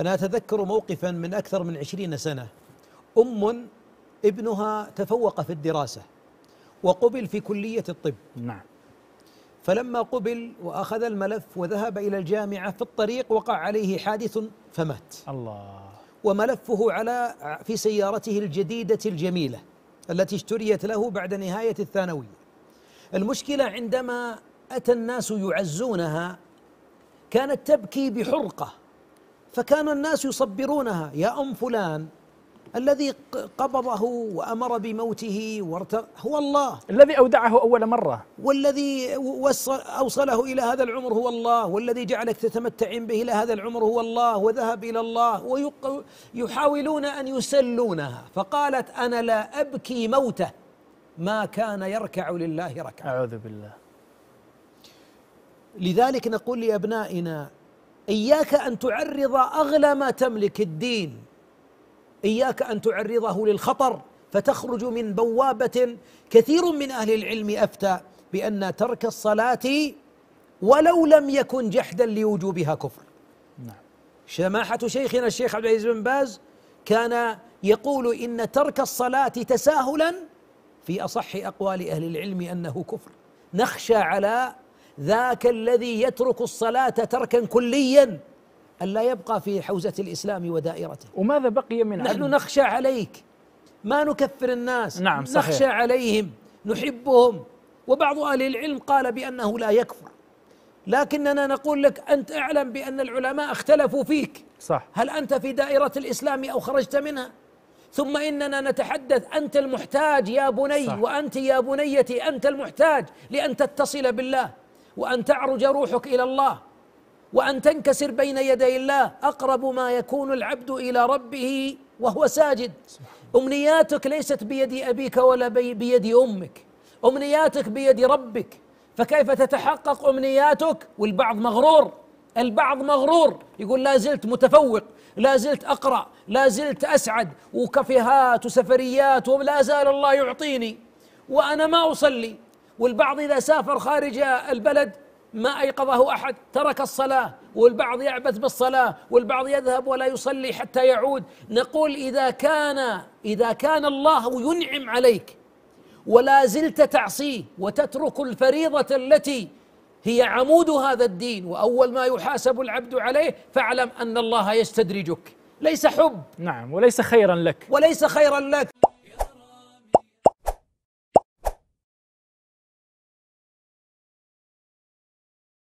أنا أتذكر موقفا من أكثر من عشرين سنة أم ابنها تفوق في الدراسة وقبل في كلية الطب نعم فلما قبل وأخذ الملف وذهب إلى الجامعة في الطريق وقع عليه حادث فمات الله وملفه على في سيارته الجديدة الجميلة التي اشتريت له بعد نهاية الثانوية المشكلة عندما أتى الناس يعزونها كانت تبكي بحرقة فكان الناس يصبرونها يا أم فلان الذي قبضه وأمر بموته وارتق هو الله الذي أودعه أول مرة والذي أوصله إلى هذا العمر هو الله والذي جعلك تتمتعين به إلى هذا العمر هو الله وذهب إلى الله ويحاولون أن يسلونها فقالت أنا لا أبكي موته ما كان يركع لله ركعة أعوذ بالله لذلك نقول لأبنائنا إياك أن تعرض أغلى ما تملك الدين إياك أن تعرضه للخطر فتخرج من بوابة كثير من أهل العلم أفتى بأن ترك الصلاة ولو لم يكن جحدا لوجوبها كفر نعم. سماحة شيخنا الشيخ عبد العزيز بن باز كان يقول إن ترك الصلاة تساهلا في أصح أقوال أهل العلم أنه كفر نخشى على ذاك الذي يترك الصلاة تركا كليا ألا يبقى في حوزة الإسلام ودائرته وماذا بقي من نحن عدم؟ نخشى عليك ما نكفر الناس نعم صحيح نخشى عليهم نحبهم وبعض أهل العلم قال بأنه لا يكفر لكننا نقول لك أنت أعلم بأن العلماء اختلفوا فيك صح هل أنت في دائرة الإسلام أو خرجت منها ثم إننا نتحدث أنت المحتاج يا بني صح وأنت يا بنيتي أنت المحتاج لأن تتصل بالله وأن تعرج روحك إلى الله وأن تنكسر بين يدي الله أقرب ما يكون العبد إلى ربه وهو ساجد أمنياتك ليست بيد أبيك ولا بيد أمك أمنياتك بيد ربك فكيف تتحقق أمنياتك والبعض مغرور البعض مغرور يقول لا زلت متفوق لا زلت أقرأ لا زلت أسعد وكافيهات وسفريات ولا زال الله يعطيني وأنا ما أصلي والبعض إذا سافر خارج البلد ما أيقظه أحد ترك الصلاة والبعض يعبث بالصلاة والبعض يذهب ولا يصلي حتى يعود نقول إذا كان إذا كان الله ينعم عليك ولا زلت تعصيه وتترك الفريضة التي هي عمود هذا الدين وأول ما يحاسب العبد عليه فاعلم أن الله يستدرجك ليس حب نعم وليس خيرا لك وليس خيرا لك